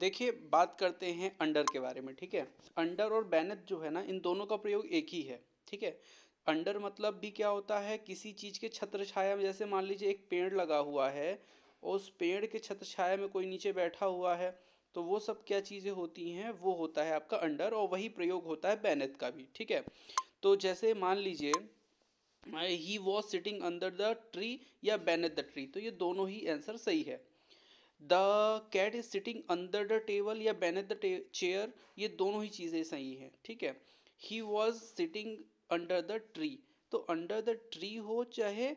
देखिए बात करते हैं अंडर के बारे में ठीक है अंडर और बैनत जो है ना इन दोनों का प्रयोग एक ही है ठीक है अंडर मतलब भी क्या होता है किसी चीज़ के छत्र छाया में जैसे मान लीजिए एक पेड़ लगा हुआ है और उस पेड़ के छत्र छाया में कोई नीचे बैठा हुआ है तो वो सब क्या चीज़ें होती हैं वो होता है आपका अंडर और वही प्रयोग होता है बैनत का भी ठीक है तो जैसे मान लीजिए he was sitting under the tree या बैनत द ट्री तो ये दोनों ही आंसर सही है the cat is sitting under the table या बैन द चेयर ये दोनों ही चीज़ें सही हैं ठीक है he was sitting under the tree तो अंडर द ट्री हो चाहे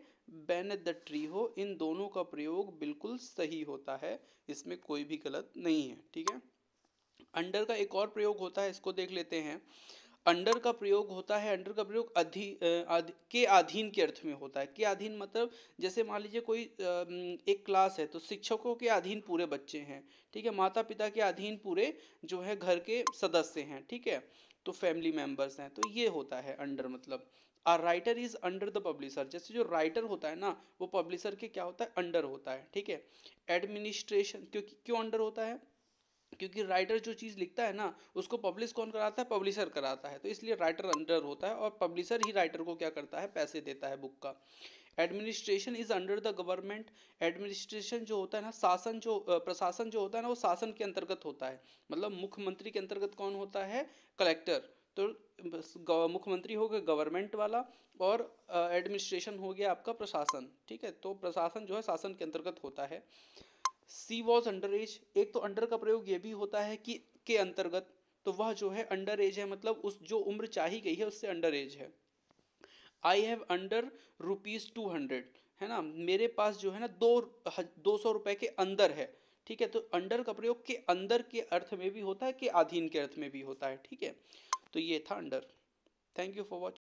बैन द ट्री हो इन दोनों का प्रयोग बिल्कुल सही होता है इसमें कोई भी गलत नहीं है ठीक है अंडर का एक और प्रयोग होता है इसको देख लेते हैं अंडर का प्रयोग होता है अंडर का प्रयोग अधी के अधीन के अर्थ में होता है के अधीन मतलब जैसे मान लीजिए कोई एक क्लास है तो शिक्षकों के अधीन पूरे बच्चे हैं ठीक है माता पिता के अधीन पूरे जो है घर के सदस्य हैं ठीक है तो फैमिली मेम्बर्स हैं तो ये होता है अंडर मतलब a writer is under the publisher जैसे जो राइटर होता है ना वो पब्लिशर के क्या होता है अंडर होता है ठीक है एडमिनिस्ट्रेशन क्योंकि क्यों अंडर होता है क्योंकि राइटर जो चीज़ लिखता है ना उसको पब्लिश कौन कराता है पब्लिशर कराता है तो इसलिए राइटर अंडर होता है और पब्लिशर ही राइटर को क्या करता है पैसे देता है बुक का administration is under the government administration जो होता है ना शासन जो प्रशासन जो होता है ना वो शासन के अंतर्गत होता है मतलब मुख्यमंत्री के अंतर्गत कौन होता है कलेक्टर तो मुख्यमंत्री हो गया गवर्नमेंट वाला और एडमिनिस्ट्रेशन हो गया आपका प्रशासन ठीक है तो प्रशासन जो है शासन के अंतर्गत होता है सी वॉज अंडर एज एक तो अंडर का प्रयोग ये भी होता है कि के अंतर्गत तो वह जो है अंडर एज है मतलब उस जो उम्र चाही गई है उससे अंडर एज है I have under rupees two hundred है ना मेरे पास जो है ना दो दो सौ रुपए के अंदर है ठीक है तो अंडर का प्रयोग के अंदर के अर्थ में भी होता है के अधीन के अर्थ में भी होता है ठीक है तो ये था under thank you for watching